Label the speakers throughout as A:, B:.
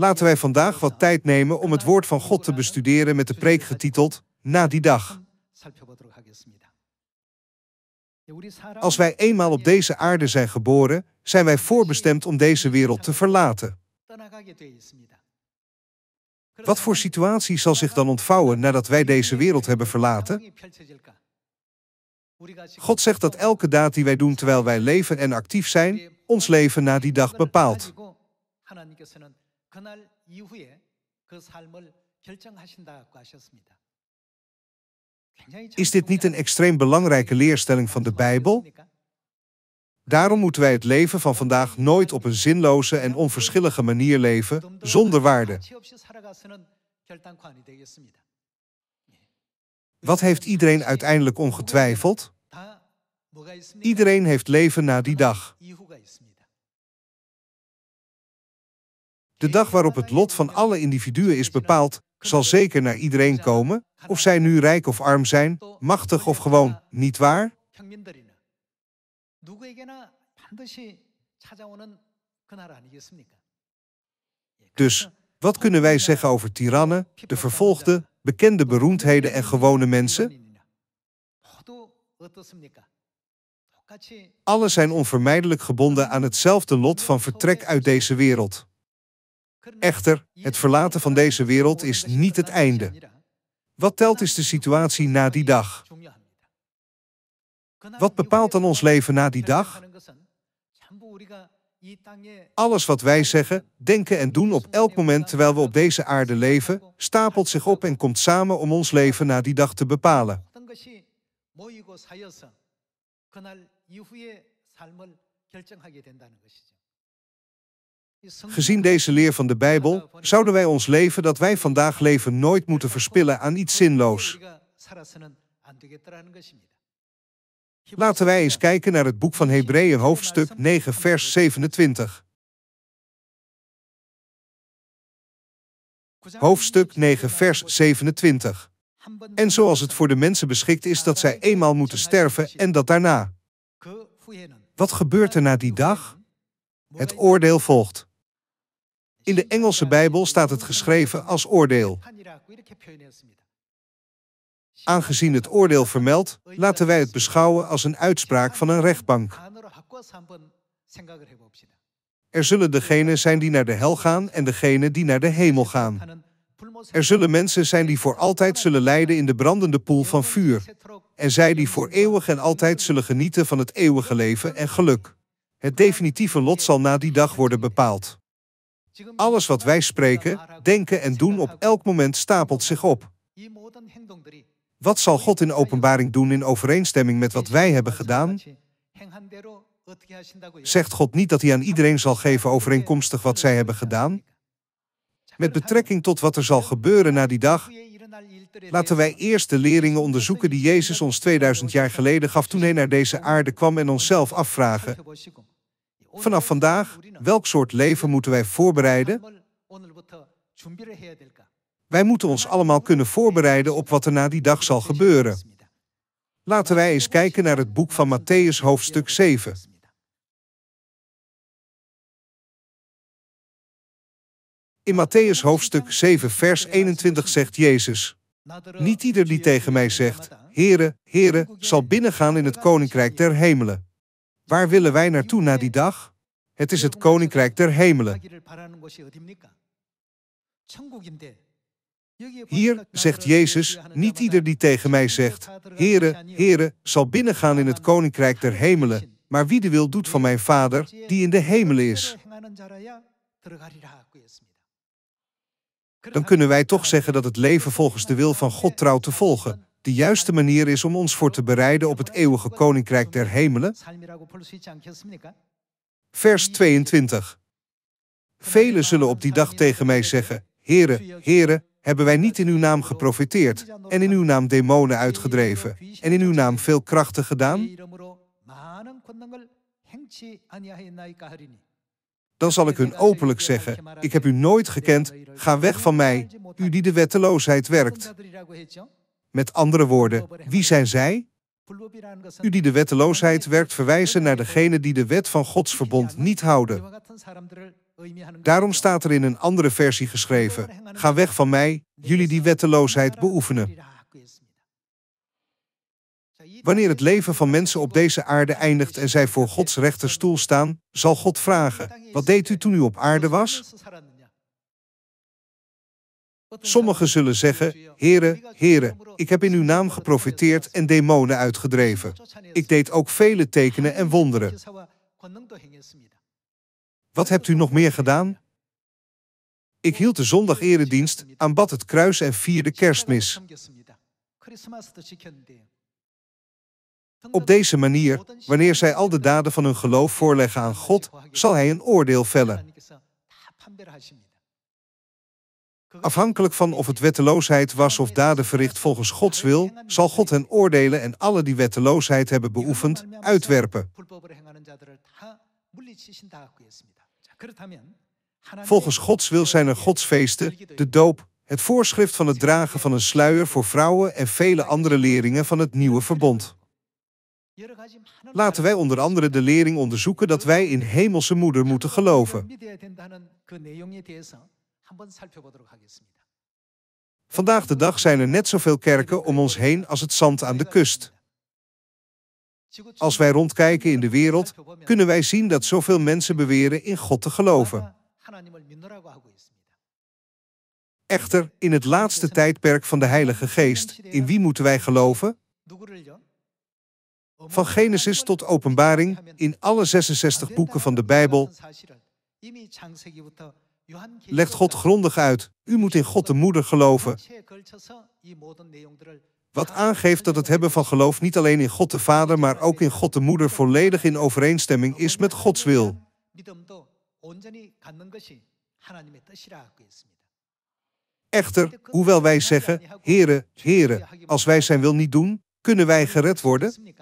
A: Laten wij vandaag wat tijd nemen om het woord van God te bestuderen met de preek getiteld Na die dag. Als wij eenmaal op deze aarde zijn geboren, zijn wij voorbestemd om deze wereld te verlaten. Wat voor situatie zal zich dan ontvouwen nadat wij deze wereld hebben verlaten? God zegt dat elke daad die wij doen terwijl wij leven en actief zijn, ons leven na die dag bepaalt.
B: 그날 이후에 그 삶을 결정하신다고 하셨습니다.
A: Is dit niet een extreem belangrijke leerstelling van de Bijbel? Daarom moeten wij het leven van vandaag nooit op een zinloze en onverschillige manier leven, zonder waarde. Wat heeft iedereen uiteindelijk ongetwijfeld? Iedereen heeft leven na die dag. De dag waarop het lot van alle individuen is bepaald, zal zeker naar iedereen komen, of zij nu rijk of arm zijn, machtig of gewoon, niet waar? Dus, wat kunnen wij zeggen over tirannen, de vervolgden, bekende beroemdheden en gewone mensen? Alle zijn onvermijdelijk gebonden aan hetzelfde lot van vertrek uit deze wereld. Echter, het verlaten van deze wereld is niet het einde. Wat telt is de situatie na die dag. Wat bepaalt dan ons leven na die dag? Alles wat wij zeggen, denken en doen op elk moment terwijl we op deze aarde leven, stapelt zich op en komt samen om ons leven na die dag te bepalen. Gezien deze leer van de Bijbel zouden wij ons leven dat wij vandaag leven nooit moeten verspillen aan iets zinloos. Laten wij eens kijken naar het boek van Hebreeën hoofdstuk 9 vers 27. Hoofdstuk 9 vers 27. En zoals het voor de mensen beschikt is dat zij eenmaal moeten sterven en dat daarna. Wat gebeurt er na die dag? Het oordeel volgt. In de Engelse Bijbel staat het geschreven als oordeel. Aangezien het oordeel vermeldt, laten wij het beschouwen als een uitspraak van een rechtbank. Er zullen degenen zijn die naar de hel gaan en degenen die naar de hemel gaan. Er zullen mensen zijn die voor altijd zullen lijden in de brandende poel van vuur. En zij die voor eeuwig en altijd zullen genieten van het eeuwige leven en geluk. Het definitieve lot zal na die dag worden bepaald. Alles wat wij spreken, denken en doen op elk moment stapelt zich op. Wat zal God in openbaring doen in overeenstemming met wat wij hebben gedaan? Zegt God niet dat hij aan iedereen zal geven overeenkomstig wat zij hebben gedaan? Met betrekking tot wat er zal gebeuren na die dag, laten wij eerst de leringen onderzoeken die Jezus ons 2000 jaar geleden gaf toen hij naar deze aarde kwam en onszelf afvragen. Vanaf vandaag, welk soort leven moeten wij voorbereiden? Wij moeten ons allemaal kunnen voorbereiden op wat er na die dag zal gebeuren. Laten wij eens kijken naar het boek van Matthäus hoofdstuk 7. In Matthäus hoofdstuk 7 vers 21 zegt Jezus... Niet ieder die tegen mij zegt, Heere, Here, zal binnengaan in het koninkrijk der hemelen. Waar willen wij naartoe na die dag? Het is het Koninkrijk der Hemelen. Hier zegt Jezus, niet ieder die tegen mij zegt, Heere, Heere, zal binnengaan in het Koninkrijk der Hemelen, maar wie de wil doet van mijn Vader, die in de hemelen is. Dan kunnen wij toch zeggen dat het leven volgens de wil van God trouw te volgen, de juiste manier is om ons voor te bereiden op het eeuwige koninkrijk der hemelen? Vers 22. Velen zullen op die dag tegen mij zeggen: Heren, Heren, hebben wij niet in uw naam geprofiteerd en in uw naam demonen uitgedreven en in uw naam veel krachten gedaan? Dan zal ik hun openlijk zeggen: Ik heb u nooit gekend, ga weg van mij, u die de wetteloosheid werkt. Met andere woorden, wie zijn zij? U die de wetteloosheid werkt verwijzen naar degenen die de wet van Gods verbond niet houden. Daarom staat er in een andere versie geschreven, ga weg van mij, jullie die wetteloosheid beoefenen. Wanneer het leven van mensen op deze aarde eindigt en zij voor Gods rechterstoel staan, zal God vragen, wat deed u toen u op aarde was? Sommigen zullen zeggen, Here, Here, ik heb in uw naam geprofiteerd en demonen uitgedreven. Ik deed ook vele tekenen en wonderen. Wat hebt u nog meer gedaan? Ik hield de zondag eredienst, aanbad het kruis en vierde kerstmis. Op deze manier, wanneer zij al de daden van hun geloof voorleggen aan God, zal Hij een oordeel vellen. Afhankelijk van of het wetteloosheid was of daden verricht volgens Gods wil, zal God hen oordelen en alle die wetteloosheid hebben beoefend, uitwerpen. Volgens Gods wil zijn er godsfeesten, de doop, het voorschrift van het dragen van een sluier voor vrouwen en vele andere leringen van het nieuwe verbond. Laten wij onder andere de lering onderzoeken dat wij in Hemelse Moeder moeten geloven. Vandaag de dag zijn er net zoveel kerken om ons heen als het zand aan de kust. Als wij rondkijken in de wereld, kunnen wij zien dat zoveel mensen beweren in God te geloven. Echter, in het laatste tijdperk van de Heilige Geest, in wie moeten wij geloven? Van Genesis tot Openbaring, in alle 66 boeken van de Bijbel, legt God grondig uit. U moet in God de Moeder geloven. Wat aangeeft dat het hebben van geloof niet alleen in God de Vader, maar ook in God de Moeder volledig in overeenstemming is met Gods wil. Echter, hoewel wij zeggen, Here, Here, als wij zijn wil niet doen, kunnen wij gered worden?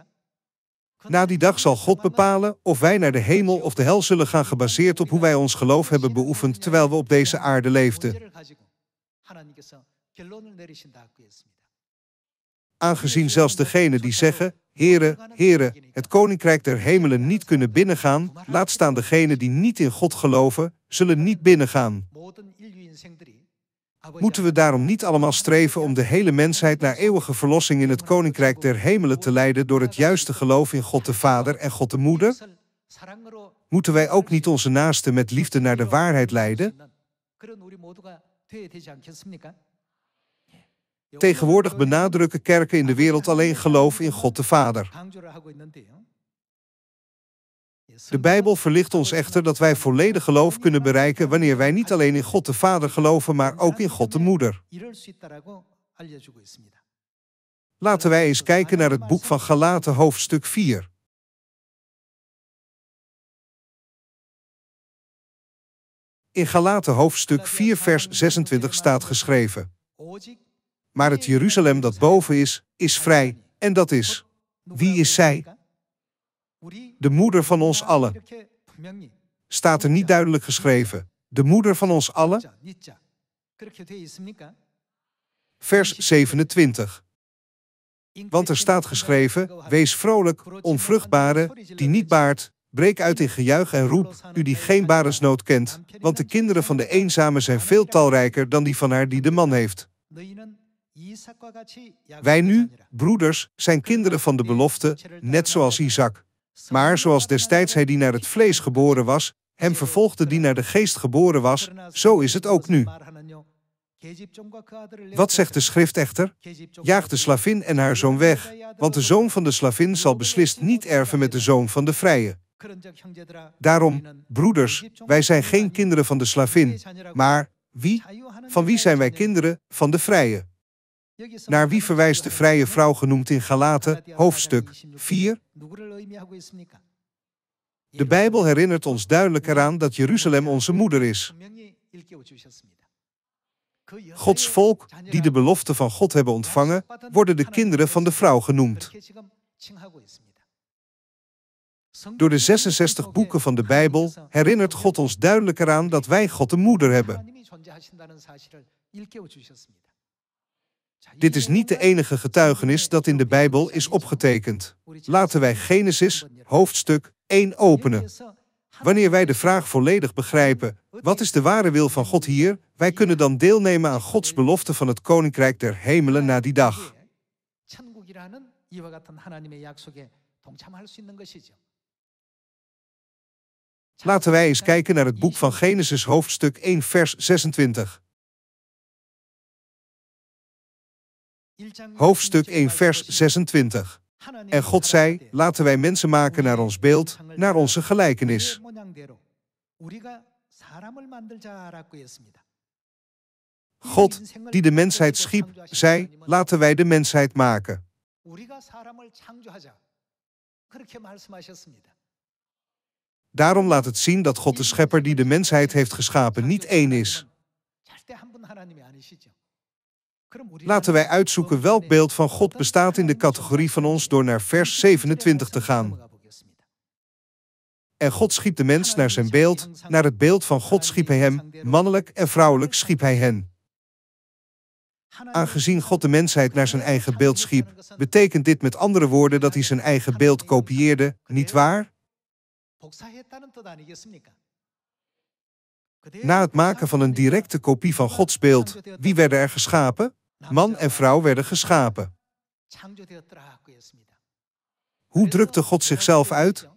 A: Na die dag zal God bepalen of wij naar de hemel of de hel zullen gaan gebaseerd op hoe wij ons geloof hebben beoefend terwijl we op deze aarde leefden. Aangezien zelfs degenen die zeggen, Here, Here, het koninkrijk der hemelen niet kunnen binnengaan, laat staan degenen die niet in God geloven, zullen niet binnengaan. Moeten we daarom niet allemaal streven om de hele mensheid naar eeuwige verlossing in het Koninkrijk der Hemelen te leiden door het juiste geloof in God de Vader en God de Moeder? Moeten wij ook niet onze naasten met liefde naar de waarheid leiden? Tegenwoordig benadrukken kerken in de wereld alleen geloof in God de Vader. De Bijbel verlicht ons echter dat wij volledig geloof kunnen bereiken wanneer wij niet alleen in God de Vader geloven, maar ook in God de Moeder. Laten wij eens kijken naar het boek van Galaten hoofdstuk 4. In Galaten hoofdstuk 4 vers 26 staat geschreven. Maar het Jeruzalem dat boven is, is vrij, en dat is. Wie is zij? de moeder van ons allen. Staat er niet duidelijk geschreven, de moeder van ons allen? Vers 27. Want er staat geschreven, wees vrolijk, onvruchtbare, die niet baart, breek uit in gejuich en roep, u die geen barensnood kent, want de kinderen van de eenzame zijn veel talrijker dan die van haar die de man heeft. Wij nu, broeders, zijn kinderen van de belofte, net zoals Isaac. Maar zoals destijds hij die naar het vlees geboren was, hem vervolgde die naar de geest geboren was, zo is het ook nu. Wat zegt de schrift echter? Jaag de slavin en haar zoon weg, want de zoon van de slavin zal beslist niet erven met de zoon van de vrije. Daarom, broeders, wij zijn geen kinderen van de slavin, maar wie? Van wie zijn wij kinderen? Van de vrije. Naar wie verwijst de vrije vrouw genoemd in Galaten, hoofdstuk 4? De Bijbel herinnert ons duidelijk eraan dat Jeruzalem onze moeder is. Gods volk, die de belofte van God hebben ontvangen, worden de kinderen van de vrouw genoemd. Door de 66 boeken van de Bijbel herinnert God ons duidelijk eraan dat wij God de moeder hebben. Dit is niet de enige getuigenis dat in de Bijbel is opgetekend. Laten wij Genesis, hoofdstuk 1 openen. Wanneer wij de vraag volledig begrijpen, wat is de ware wil van God hier, wij kunnen dan deelnemen aan Gods belofte van het Koninkrijk der Hemelen na die dag. Laten wij eens kijken naar het boek van Genesis hoofdstuk 1 vers 26. Hoofdstuk 1, vers 26. En God zei: Laten wij mensen maken naar ons beeld, naar onze gelijkenis. God, die de mensheid schiep, zei: Laten wij de mensheid maken. Daarom laat het zien dat God de schepper die de mensheid heeft geschapen niet één is. Laten wij uitzoeken welk beeld van God bestaat in de categorie van ons door naar vers 27 te gaan. En God schiep de mens naar zijn beeld, naar het beeld van God schiep hij hem, mannelijk en vrouwelijk schiep hij hen. Aangezien God de mensheid naar zijn eigen beeld schiep, betekent dit met andere woorden dat hij zijn eigen beeld kopieerde, niet waar? Na het maken van een directe kopie van Gods beeld, wie werden er geschapen? Man en vrouw werden geschapen. Hoe drukte God zichzelf uit?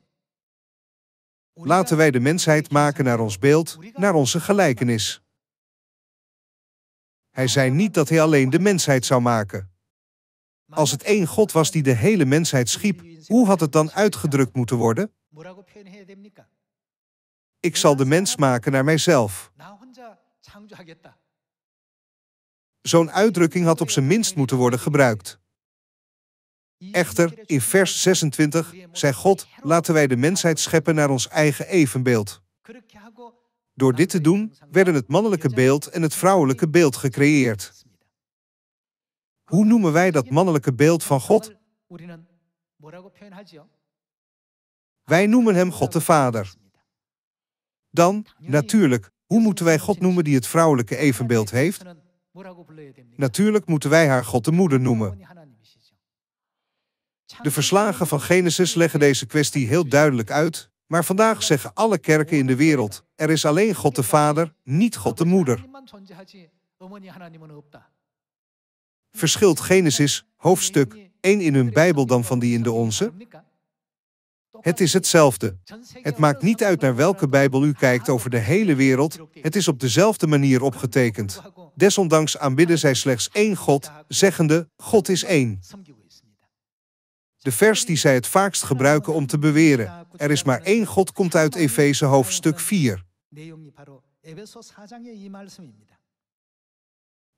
A: Laten wij de mensheid maken naar ons beeld, naar onze gelijkenis. Hij zei niet dat hij alleen de mensheid zou maken. Als het één God was die de hele mensheid schiep, hoe had het dan uitgedrukt moeten worden? Ik zal de mens maken naar mijzelf. Zo'n uitdrukking had op zijn minst moeten worden gebruikt. Echter, in vers 26 zei God: Laten wij de mensheid scheppen naar ons eigen evenbeeld. Door dit te doen werden het mannelijke beeld en het vrouwelijke beeld gecreëerd. Hoe noemen wij dat mannelijke beeld van God? Wij noemen hem God de Vader. Dan, natuurlijk, hoe moeten wij God noemen die het vrouwelijke evenbeeld heeft? Natuurlijk moeten wij haar God de Moeder noemen. De verslagen van Genesis leggen deze kwestie heel duidelijk uit, maar vandaag zeggen alle kerken in de wereld: er is alleen God de Vader, niet God de Moeder. Verschilt Genesis, hoofdstuk 1 in hun Bijbel dan van die in de onze? Het is hetzelfde. Het maakt niet uit naar welke Bijbel u kijkt over de hele wereld, het is op dezelfde manier opgetekend. Desondanks aanbidden zij slechts één God, zeggende: God is één. De vers die zij het vaakst gebruiken om te beweren: er is maar één God, komt uit Efeze hoofdstuk 4.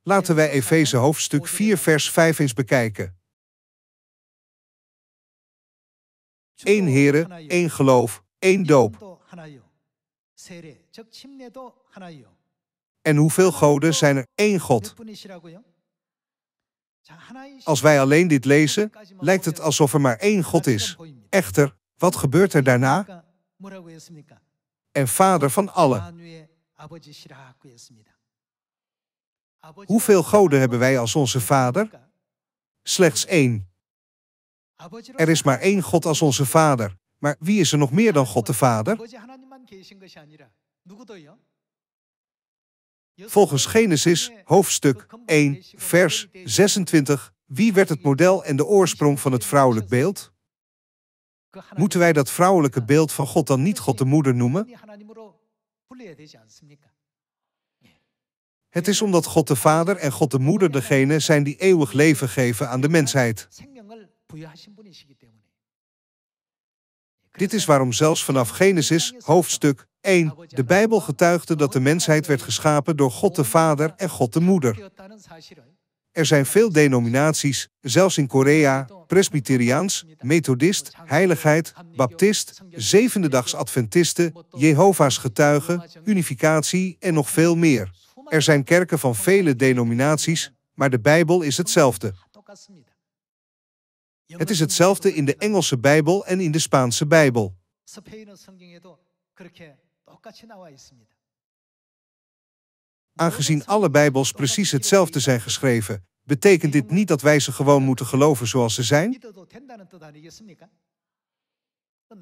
A: Laten wij Efeze hoofdstuk 4, vers 5 eens bekijken. Eén Here, één geloof, één doop. En hoeveel goden zijn er één God? Als wij alleen dit lezen, lijkt het alsof er maar één God is. Echter, wat gebeurt er daarna? En vader van allen. Hoeveel goden hebben wij als onze vader? Slechts één. Er is maar één God als onze vader. Maar wie is er nog meer dan God de Vader? Volgens Genesis, hoofdstuk 1, vers 26, wie werd het model en de oorsprong van het vrouwelijk beeld? Moeten wij dat vrouwelijke beeld van God dan niet God de Moeder noemen? Het is omdat God de Vader en God de Moeder degene zijn die eeuwig leven geven aan de mensheid. Dit is waarom zelfs vanaf Genesis, hoofdstuk 1. De Bijbel getuigde dat de mensheid werd geschapen door God de Vader en God de Moeder. Er zijn veel denominaties, zelfs in Korea, Presbyteriaans, Methodist, Heiligheid, Baptist, Zevendedags Adventisten, Jehovah's Getuigen, Unificatie en nog veel meer. Er zijn kerken van vele denominaties, maar de Bijbel is hetzelfde. Het is hetzelfde in de Engelse Bijbel en in de Spaanse Bijbel. Aangezien alle Bijbels precies hetzelfde zijn geschreven, betekent dit niet dat wij ze gewoon moeten geloven zoals ze zijn?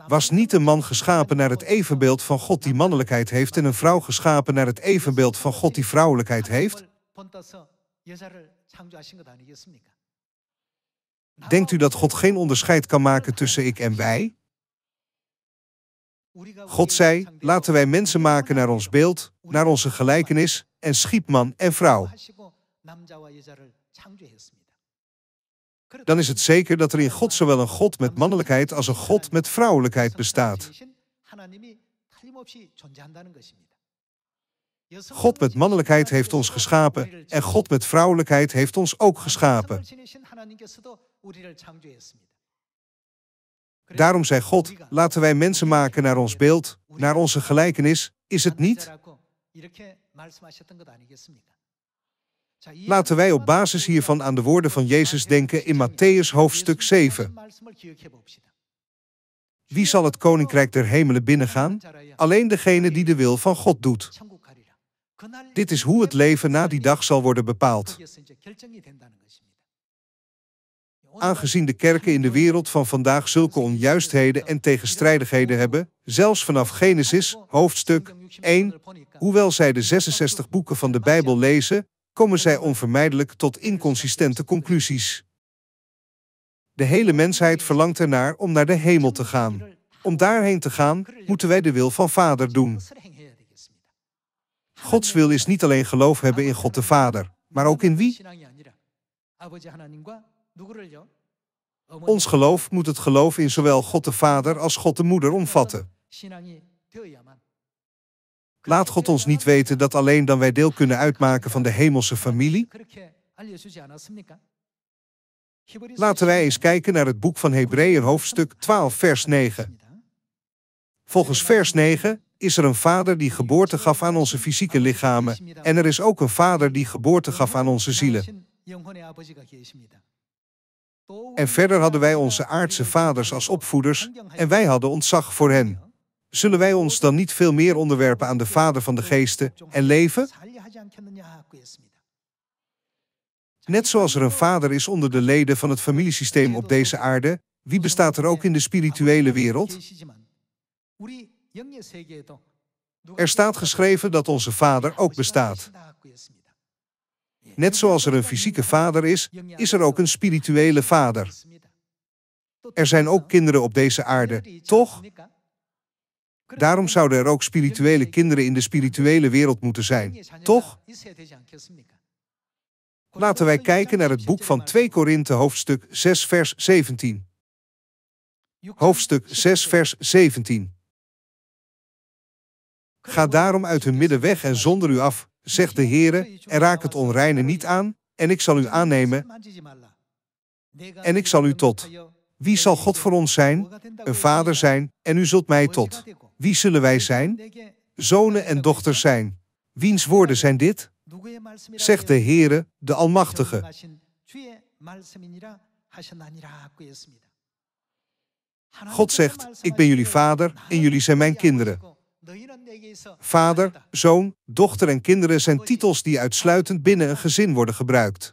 A: Was niet een man geschapen naar het evenbeeld van God die mannelijkheid heeft en een vrouw geschapen naar het evenbeeld van God die vrouwelijkheid heeft? Denkt u dat God geen onderscheid kan maken tussen ik en wij? God zei, laten wij mensen maken naar ons beeld, naar onze gelijkenis en schiep man en vrouw. Dan is het zeker dat er in God zowel een God met mannelijkheid als een God met vrouwelijkheid bestaat. God met mannelijkheid heeft ons geschapen en God met vrouwelijkheid heeft ons ook geschapen. Daarom zei God, laten wij mensen maken naar ons beeld, naar onze gelijkenis, is het niet? Laten wij op basis hiervan aan de woorden van Jezus denken in Matthäus hoofdstuk 7. Wie zal het koninkrijk der hemelen binnengaan? Alleen degene die de wil van God doet. Dit is hoe het leven na die dag zal worden bepaald. Aangezien de kerken in de wereld van vandaag zulke onjuistheden en tegenstrijdigheden hebben, zelfs vanaf Genesis, hoofdstuk 1, hoewel zij de 66 boeken van de Bijbel lezen, komen zij onvermijdelijk tot inconsistente conclusies. De hele mensheid verlangt ernaar om naar de hemel te gaan. Om daarheen te gaan, moeten wij de wil van Vader doen. Gods wil is niet alleen geloof hebben in God de Vader, maar ook in wie? Oh, ons geloof moet het geloof in zowel God de Vader als God de Moeder omvatten. Laat God ons niet weten dat alleen dan wij deel kunnen uitmaken van de hemelse familie. Laten wij eens kijken naar het boek van Hebreeën hoofdstuk 12 vers 9. Volgens vers 9 is er een vader die geboorte gaf aan onze fysieke lichamen en er is ook een vader die geboorte gaf aan onze zielen. En verder hadden wij onze aardse vaders als opvoeders en wij hadden ontzag voor hen. Zullen wij ons dan niet veel meer onderwerpen aan de Vader van de geesten en leven? Net zoals er een vader is onder de leden van het familiesysteem op deze aarde, wie bestaat er ook in de spirituele wereld? Er staat geschreven dat onze Vader ook bestaat. Net zoals er een fysieke vader is, is er ook een spirituele vader. Er zijn ook kinderen op deze aarde, toch? Daarom zouden er ook spirituele kinderen in de spirituele wereld moeten zijn, toch? Laten wij kijken naar het boek van 2 Korinthe hoofdstuk 6 vers 17. Hoofdstuk 6 vers 17. Ga daarom uit hun midden weg en zonder u af, zegt de Heere, en raak het onreine niet aan, en ik zal u aannemen, en ik zal u tot. Wie zal God voor ons zijn? Een vader zijn, en u zult mij tot. Wie zullen wij zijn? Zonen en dochters zijn. Wiens woorden zijn dit? Zegt de Heere, de Almachtige. God zegt, ik ben jullie vader en jullie zijn mijn kinderen. Vader, zoon, dochter en kinderen zijn titels die uitsluitend binnen een gezin worden gebruikt.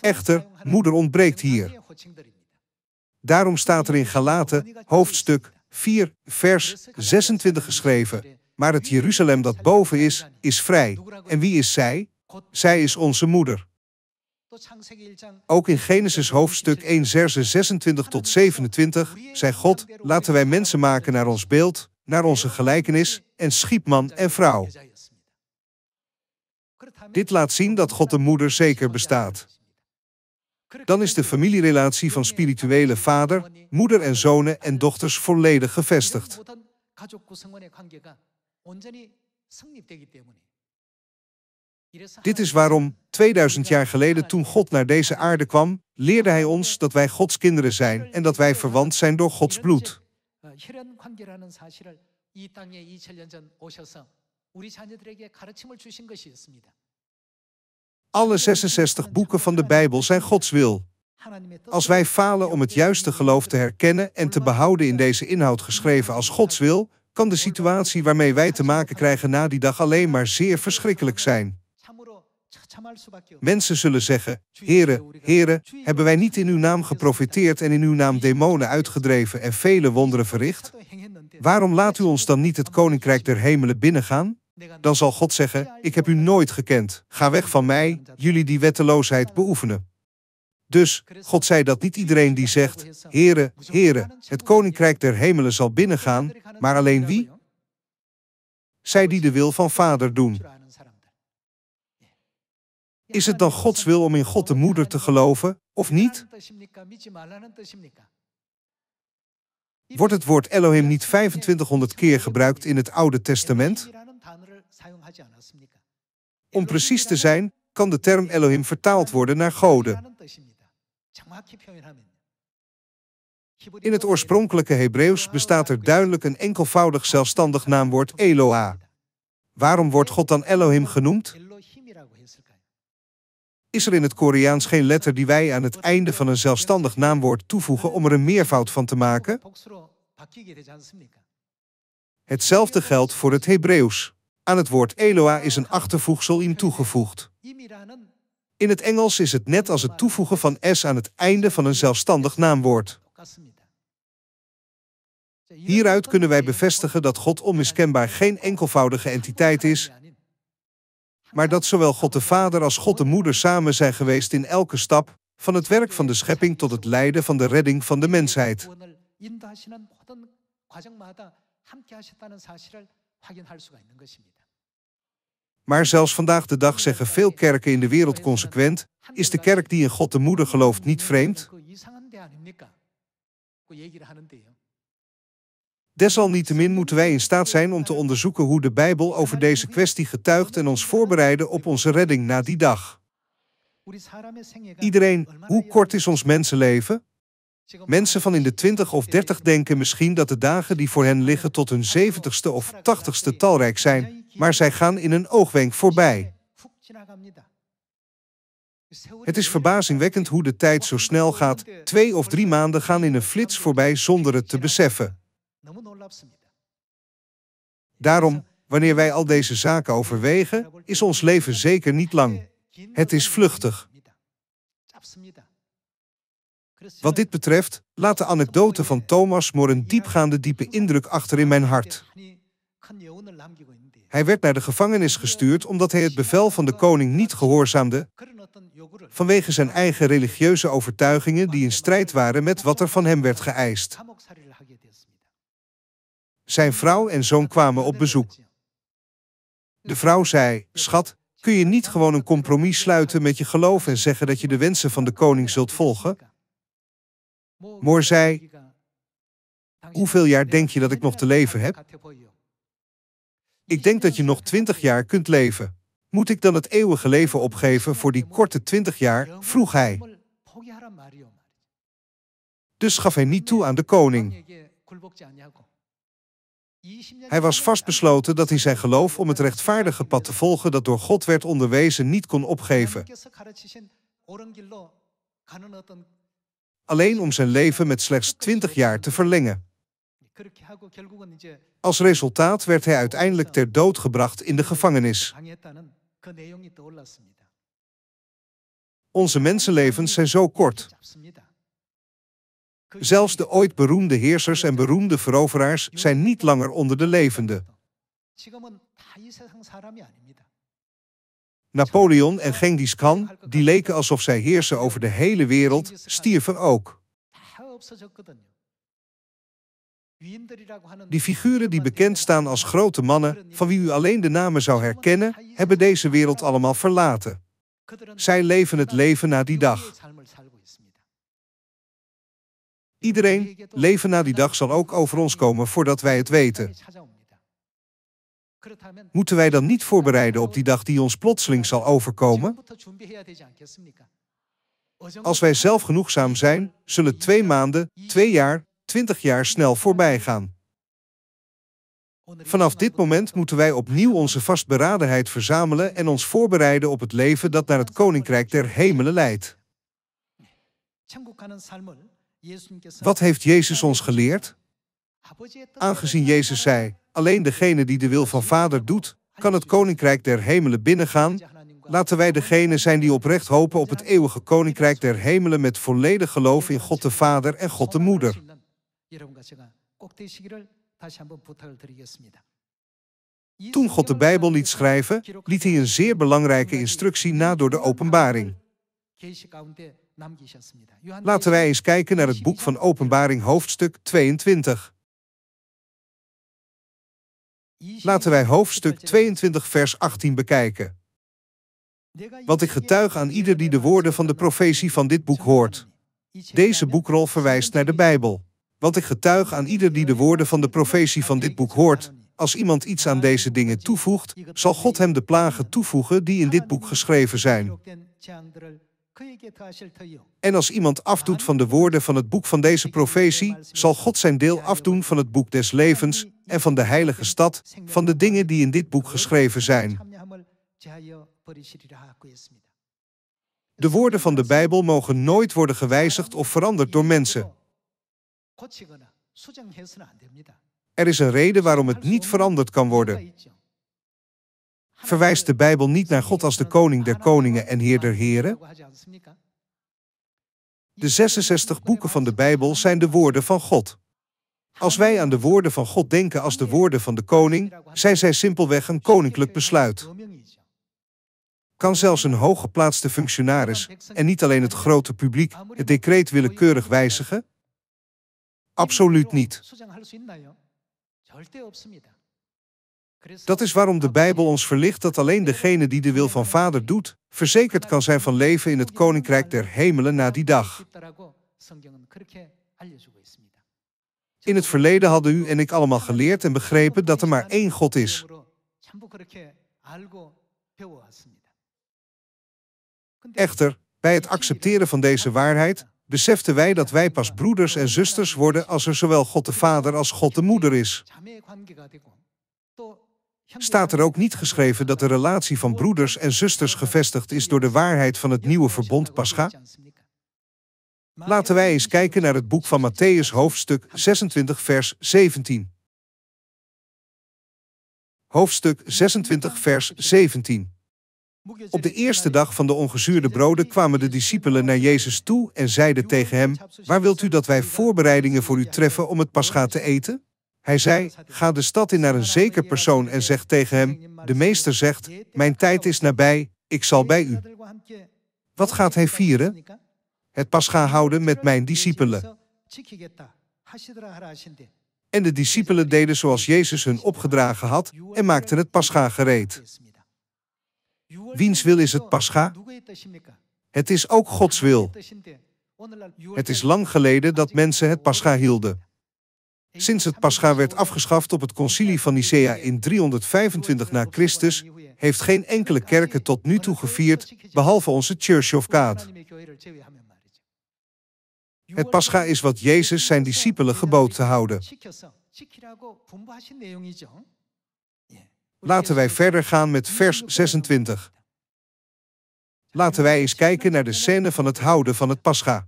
A: Echter, moeder ontbreekt hier. Daarom staat er in Galaten, hoofdstuk 4, vers 26 geschreven. Maar het Jeruzalem dat boven is, is vrij. En wie is zij? Zij is onze moeder. Ook in Genesis hoofdstuk 1, versen 26 tot 27 zei God: Laten wij mensen maken naar ons beeld, naar onze gelijkenis en schiep man en vrouw. Dit laat zien dat God de moeder zeker bestaat. Dan is de familierelatie van spirituele vader, moeder en zonen en dochters volledig gevestigd. Dit is waarom 2000 jaar geleden toen God naar deze aarde kwam, leerde hij ons dat wij Gods kinderen zijn en dat wij verwant zijn door Gods bloed.
B: 혈연 관계라는 사실을 이 땅에 년전 오셔서 우리 자녀들에게 가르침을 주신
A: Alle 66 boeken van de Bijbel zijn Gods wil. Als wij falen om het juiste geloof te herkennen en te behouden in deze inhoud geschreven als Gods wil, kan de situatie waarmee wij te maken krijgen na die dag alleen maar zeer verschrikkelijk zijn. Mensen zullen zeggen, Here, Here, hebben wij niet in uw naam geprofiteerd en in uw naam demonen uitgedreven en vele wonderen verricht? Waarom laat u ons dan niet het koninkrijk der hemelen binnengaan? Dan zal God zeggen, ik heb u nooit gekend, ga weg van mij, jullie die wetteloosheid beoefenen. Dus, God zei dat niet iedereen die zegt, Here, Here, het koninkrijk der hemelen zal binnengaan, maar alleen wie? Zij die de wil van Vader doen. Is het dan Gods wil om in God de Moeder te geloven of niet? Wordt het woord Elohim niet 2500 keer gebruikt in het Oude Testament? Om precies te zijn, kan de term Elohim vertaald worden naar goden. In het oorspronkelijke Hebreeuws bestaat er duidelijk een enkelvoudig zelfstandig naamwoord Eloah. Waarom wordt God dan Elohim genoemd? is er in het Koreaans geen letter die wij aan het einde van een zelfstandig naamwoord toevoegen om er een meervoud van te maken? Hetzelfde geldt voor het Hebreeuws. Aan het woord Eloa is een achtervoegsel in toegevoegd. In het Engels is het net als het toevoegen van s aan het einde van een zelfstandig naamwoord. Hieruit kunnen wij bevestigen dat God onmiskenbaar geen enkelvoudige entiteit is maar dat zowel God de Vader als God de Moeder samen zijn geweest in elke stap, van het werk van de schepping tot het lijden van de redding van de mensheid. Maar zelfs vandaag de dag zeggen veel kerken in de wereld consequent: is de kerk die in God de Moeder gelooft niet vreemd? Desalniettemin moeten wij in staat zijn om te onderzoeken hoe de Bijbel over deze kwestie getuigt en ons voorbereiden op onze redding na die dag. Iedereen, hoe kort is ons mensenleven? Mensen van in de 20 of 30 denken misschien dat de dagen die voor hen liggen tot hun 70ste of 80ste talrijk zijn, maar zij gaan in een oogwenk voorbij. Het is verbazingwekkend hoe de tijd zo snel gaat. Twee of drie maanden gaan in een flits voorbij zonder het te beseffen. Daarom, wanneer wij al deze zaken overwegen, is ons leven zeker niet lang. Het is vluchtig. Wat dit betreft, laat de anekdote van Thomas More een diepgaande diepe indruk achter in mijn hart. Hij werd naar de gevangenis gestuurd omdat hij het bevel van de koning niet gehoorzaamde, vanwege zijn eigen religieuze overtuigingen die in strijd waren met wat er van hem werd geëist. Zijn vrouw en zoon kwamen op bezoek. De vrouw zei: Schat, kun je niet gewoon een compromis sluiten met je geloof en zeggen dat je de wensen van de koning zult volgen? Moor zei: Hoeveel jaar denk je dat ik nog te leven heb? Ik denk dat je nog twintig jaar kunt leven. Moet ik dan het eeuwige leven opgeven voor die korte twintig jaar? vroeg hij. Dus gaf hij niet toe aan de koning. Hij was vastbesloten dat hij zijn geloof om het rechtvaardige pad te volgen dat door God werd onderwezen niet kon opgeven. Alleen om zijn leven met slechts 20 jaar te verlengen. Als resultaat werd hij uiteindelijk ter dood gebracht in de gevangenis. Onze mensenlevens zijn zo kort. Zelfs de ooit beroemde heersers en beroemde veroveraars zijn niet langer onder de levenden. Napoleon en Genghis Khan, die leken alsof zij heersen over de hele wereld, stierven ook. Die figuren die bekend staan als grote mannen, van wie u alleen de namen zou herkennen, hebben deze wereld allemaal verlaten. Zij leven het leven na die dag. Iedereen, leven na die dag zal ook over ons komen voordat wij het weten. Moeten wij dan niet voorbereiden op die dag die ons plotseling zal overkomen? Als wij zelf genoegzaam zijn, zullen twee maanden, twee jaar, twintig jaar snel voorbij gaan. Vanaf dit moment moeten wij opnieuw onze vastberadenheid verzamelen en ons voorbereiden op het leven dat naar het Koninkrijk der Hemelen leidt. Wat heeft Jezus ons geleerd? Aangezien Jezus zei, alleen degene die de wil van Vader doet, kan het koninkrijk der hemelen binnengaan, laten wij degene zijn die oprecht hopen op het eeuwige koninkrijk der hemelen met volledig geloof in God de Vader en God de Moeder. Toen God de Bijbel liet schrijven, liet hij een zeer belangrijke instructie na door de openbaring. Laten wij eens kijken naar het boek van Openbaring hoofdstuk 22. Laten wij hoofdstuk 22 vers 18 bekijken. Want ik getuig aan ieder die de woorden van de profetie van dit boek hoort. Deze boekrol verwijst naar de Bijbel. Want ik getuig aan ieder die de woorden van de profetie van dit boek hoort. Als iemand iets aan deze dingen toevoegt, zal God hem de plagen toevoegen die in dit boek geschreven zijn. En als iemand afdoet van de woorden van het boek van deze profetie, zal God zijn deel afdoen van het boek des levens en van de heilige stad, van de dingen die in dit boek geschreven zijn. De woorden van de Bijbel mogen nooit worden gewijzigd of veranderd door mensen. Er is een reden waarom het niet veranderd kan worden. Verwijst de Bijbel niet naar God als de koning der koningen en heer der heren? De 66 boeken van de Bijbel zijn de woorden van God. Als wij aan de woorden van God denken als de woorden van de koning, zijn zij simpelweg een koninklijk besluit. Kan zelfs een hooggeplaatste functionaris, en niet alleen het grote publiek, het decreet willekeurig wijzigen? Absoluut niet. Dat is waarom de Bijbel ons verlicht dat alleen degene die de wil van Vader doet, verzekerd kan zijn van leven in het Koninkrijk der Hemelen na die dag. In het verleden hadden u en ik allemaal geleerd en begrepen dat er maar één God is. Echter, bij het accepteren van deze waarheid beseften wij dat wij pas broeders en zusters worden als er zowel God de Vader als God de Moeder is staat er ook niet geschreven dat de relatie van broeders en zusters gevestigd is door de waarheid van het nieuwe verbond Pascha? Laten wij eens kijken naar het boek van Matthäus hoofdstuk 26 vers 17. Hoofdstuk 26 vers 17. Op de eerste dag van de ongezuurde broden kwamen de discipelen naar Jezus toe en zeiden tegen hem, waar wilt u dat wij voorbereidingen voor u treffen om het Pascha te eten? Hij zei, ga de stad in naar een zeker persoon en zeg tegen hem, de meester zegt, mijn tijd is nabij, ik zal bij u. Wat gaat hij vieren? Het pascha houden met mijn discipelen. En de discipelen deden zoals Jezus hun opgedragen had en maakten het pascha gereed. Wiens wil is het pascha? Het is ook Gods wil. Het is lang geleden dat mensen het pascha hielden. Sinds het pascha werd afgeschaft op het concilie van Nicea in 325 na Christus, heeft geen enkele kerk het tot nu toe gevierd, behalve onze Church of God. Het pascha is wat Jezus zijn discipelen gebood te houden. Laten wij verder gaan met vers 26. Laten wij eens kijken naar de scène van het houden van het pascha.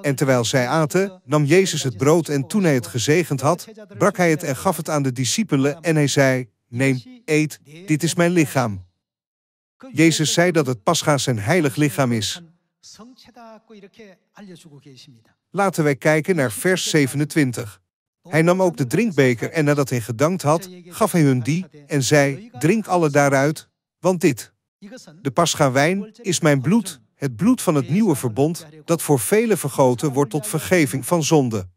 A: En terwijl zij aten, nam Jezus het brood en toen hij het gezegend had, brak hij het en gaf het aan de discipelen en hij zei, neem, eet, dit is mijn lichaam. Jezus zei dat het Pascha zijn heilig lichaam is. Laten wij kijken naar vers 27. Hij nam ook de drinkbeker en nadat hij gedankt had, gaf hij hun die en zei, drink alle daaruit, want dit, de Pascha wijn, is mijn bloed, het bloed van het nieuwe verbond, dat voor velen vergoten wordt tot vergeving van zonde.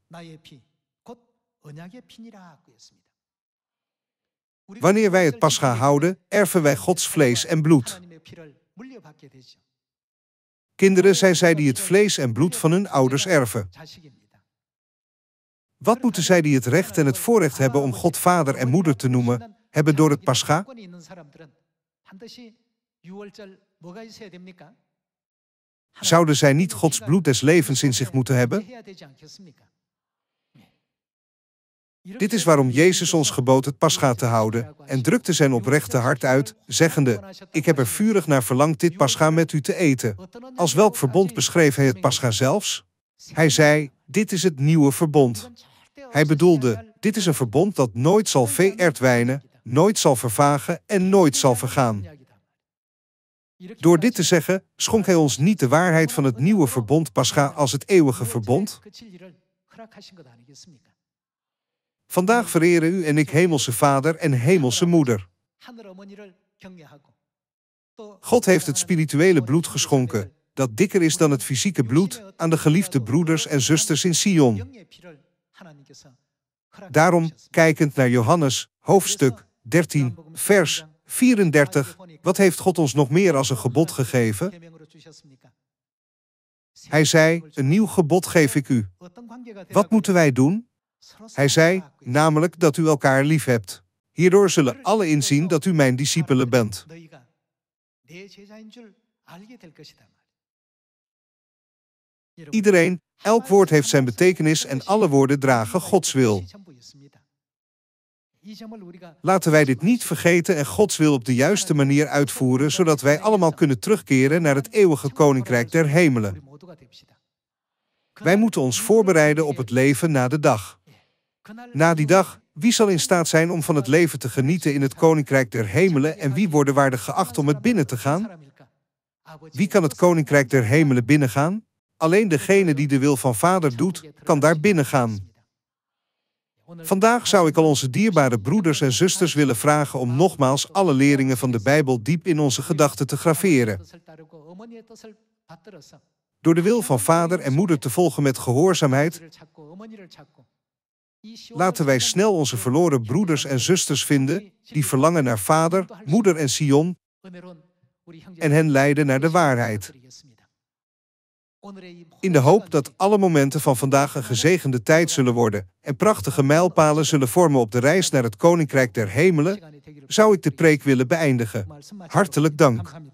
A: Wanneer wij het pascha houden, erven wij Gods vlees en bloed. Kinderen zijn zij die het vlees en bloed van hun ouders erven. Wat moeten zij die het recht en het voorrecht hebben om God vader en moeder te noemen, hebben door het pascha? Zouden zij niet Gods bloed des levens in zich moeten hebben? Dit is waarom Jezus ons gebood het pascha te houden en drukte zijn oprechte hart uit, zeggende, ik heb er vurig naar verlangd dit pascha met u te eten. Als welk verbond beschreef hij het pascha zelfs? Hij zei, dit is het nieuwe verbond. Hij bedoelde, dit is een verbond dat nooit zal veeertwijnen, nooit zal vervagen en nooit zal vergaan. Door dit te zeggen schonk hij ons niet de waarheid van het nieuwe verbond Pascha als het eeuwige verbond. Vandaag vereren u en ik Hemelse Vader en Hemelse Moeder. God heeft het spirituele bloed geschonken, dat dikker is dan het fysieke bloed, aan de geliefde broeders en zusters in Sion. Daarom, kijkend naar Johannes, hoofdstuk 13, vers 34. Wat heeft God ons nog meer als een gebod gegeven? Hij zei, een nieuw gebod geef ik u. Wat moeten wij doen? Hij zei, namelijk dat u elkaar lief hebt. Hierdoor zullen alle inzien dat u mijn discipelen bent. Iedereen, elk woord heeft zijn betekenis en alle woorden dragen Gods wil. Laten wij dit niet vergeten en Gods wil op de juiste manier uitvoeren, zodat wij allemaal kunnen terugkeren naar het eeuwige koninkrijk der hemelen. Wij moeten ons voorbereiden op het leven na de dag. Na die dag, wie zal in staat zijn om van het leven te genieten in het koninkrijk der hemelen en wie worden waardig geacht om het binnen te gaan? Wie kan het koninkrijk der hemelen binnengaan? Alleen degene die de wil van Vader doet, kan daar binnengaan. Vandaag zou ik al onze dierbare broeders en zusters willen vragen om nogmaals alle leringen van de Bijbel diep in onze gedachten te graveren. Door de wil van vader en moeder te volgen met gehoorzaamheid, laten wij snel onze verloren broeders en zusters vinden die verlangen naar vader, moeder en Sion en hen leiden naar de waarheid. In de hoop dat alle momenten van vandaag een gezegende tijd zullen worden en prachtige mijlpalen zullen vormen op de reis naar het Koninkrijk der Hemelen, zou ik de preek willen beëindigen. Hartelijk dank.